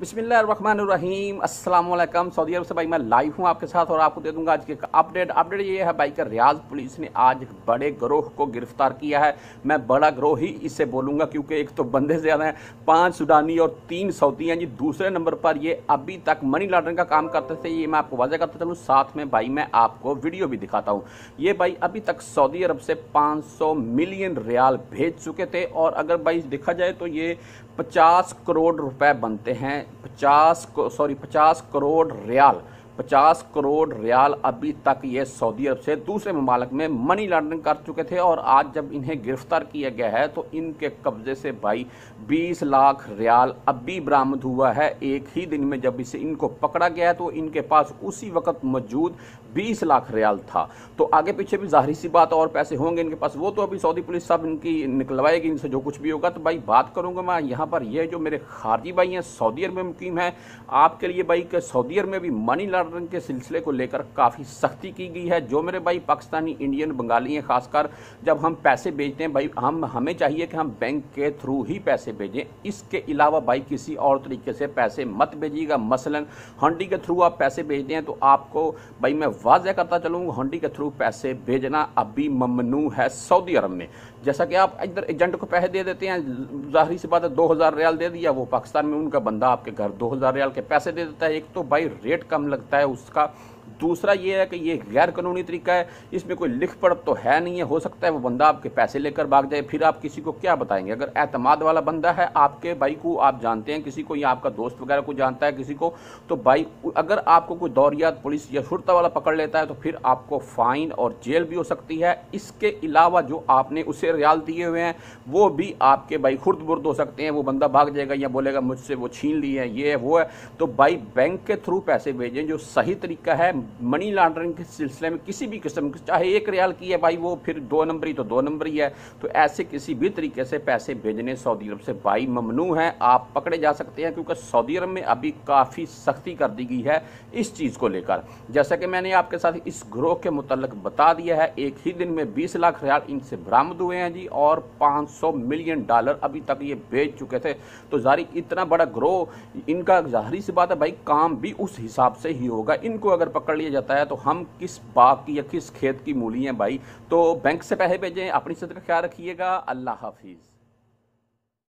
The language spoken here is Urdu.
بسم اللہ الرحمن الرحیم السلام علیکم سعودی عرب سے بھائی میں لائیو ہوں آپ کے ساتھ اور آپ کو دے دوں گا آج کے اپڈیٹ اپ ڈیٹ یہ ہے بھائی کہ ریاض پولیس نے آج ایک بڑے گروہ کو گرفتار کیا ہے میں بڑا گروہ ہی اس سے بولوں گا کیونکہ ایک تو بندے زیادہ ہیں پانچ سوڈانی اور تین سعودی ہیں جی دوسرے نمبر پر یہ ابھی تک منی لانڈرنگ کا کام کرتے تھے یہ میں آپ کو واضح کرتا چلوں ساتھ میں بھائی میں آپ کو ویڈیو بھی دکھاتا ہوں یہ بھائی ابھی تک سعودی عرب سے پانچ سو ملین ریال بھیج چکے تھے اور اگر بھائی دیکھا جائے تو یہ پچاس کروڑ روپے بنتے ہیں پچاس سوری پچاس کروڑ ریال پچاس کروڑ ریال ابھی تک یہ سعودی عرب سے دوسرے ممالک میں منی لانڈرنگ کر چکے تھے اور آج جب انہیں گرفتار کیا گیا ہے تو ان کے قبضے سے بھائی بیس لاکھ ریال ابھی برامد ہوا ہے ایک ہی دن میں جب اسے ان کو پکڑا گیا ہے تو ان کے پاس اسی وقت موجود بیس لاکھ ریال تھا تو آگے پیچھے بھی ظاہری سی بات اور پیسے ہوں گے ان کے پاس وہ تو ابھی سعودی پولیس صاحب ان کی نکلوائے گی ان سے جو کچھ بھی ہوگا تو بھائی بات کروں گا میں یہاں پر یہ جو میرے خارجی بھائی ہیں سعودی عرب میں مقیم ہیں آپ کے لیے بھائی کہ سعودی عرب میں بھی منی لانڈرنگ کے سلسلے کو لے کر کافی سختی کی گئی ہے جو میرے بھائی پاکستانی انڈین بنگالی ہیں خاص کر جب ہم پیسے ہیں بھائی ہم ہمیں چاہیے کہ ہم بینک کے تھرو ہی پیسے بھیجیں اس کے علاوہ بھائی کسی اور طریقے سے پیسے مت گا مثلا ہنڈی کے تھرو آپ پیسے ہیں تو آپ کو بھائی میں واضح کرتا چلوں گا کے تھرو پیسے بھیجنا ابھی ممنوع ہے سعودی عرب میں جیسا کہ آپ ادھر ایجنٹ کو پیسے دے دیتے ہیں ظاہری سی بات ہے دو ہزار ریال دے دیا وہ پاکستان میں ان کا بندہ آپ کے گھر دو ہزار ریال کے پیسے دے دیتا ہے ایک تو بھائی ریٹ کم لگتا ہے اس کا دوسرا یہ ہے کہ یہ غیر قانونی طریقہ ہے اس میں کوئی لکھ پڑھ تو ہے نہیں ہے ہو سکتا ہے وہ بندہ آپ کے پیسے لے کر بھاگ جائے پھر آپ کسی کو کیا بتائیں گے اگر اعتماد والا بندہ ہے آپ کے بھائی کو آپ جانتے ہیں کسی کو یا آپ کا دوست وغیرہ کو جانتا ہے کسی کو تو بھائی اگر آپ کو کوئی دوریات پولیس یا شرطہ والا پکڑ لیتا ہے تو پھر آپ کو فائن اور جیل بھی ہو سکتی ہے اس کے علاوہ جو آپ نے اسے ریال دیے ہوئے ہیں وہ بھی آپ کے بھائی خرد برد ہو سکتے ہیں وہ بندہ بھاگ جائے گا یا بولے گا مجھ سے وہ چھین لی ہے یہ ہے وہ ہے تو بھائی بینک کے تھرو پیسے بھیجیں جو صحیح طریقہ ہے منی لانڈرنگ کے سلسلے میں کسی بھی قسم چاہے ایک ریال کی ہے بھائی وہ پھر دو نمبری تو دو نمبری ہے تو ایسے کسی بھی طریقے سے پیسے بھیجنے سعودی عرب سے بھائی ممنوع ہیں آپ پکڑے جا سکتے ہیں کیونکہ سعودی عرب میں ابھی کافی سختی کر دی گئی ہے اس چیز کو لے کر جیسا کہ میں نے آپ کے ساتھ اس گروہ کے متعلق بتا دیا ہے ایک ہی دن میں بیس لاکھ ریال ان سے برامد ہوئے ہیں جی اور پانچ سو ملین ڈالر ابھی تک یہ بھیج چکے تھے تو ظاہری اتنا بڑا گروہ ان کا ظاہری سی بات ہے بھائی کام بھی اس حساب سے ہی ہوگا ان کو اگر پکڑ لیا جاتا ہے تو ہم کس باغ کی یا کس کھیت کی مولی ہیں بھائی تو بینک سے پیسے بھیجیں اپنی کا خیال رکھیے گا اللہ حافظ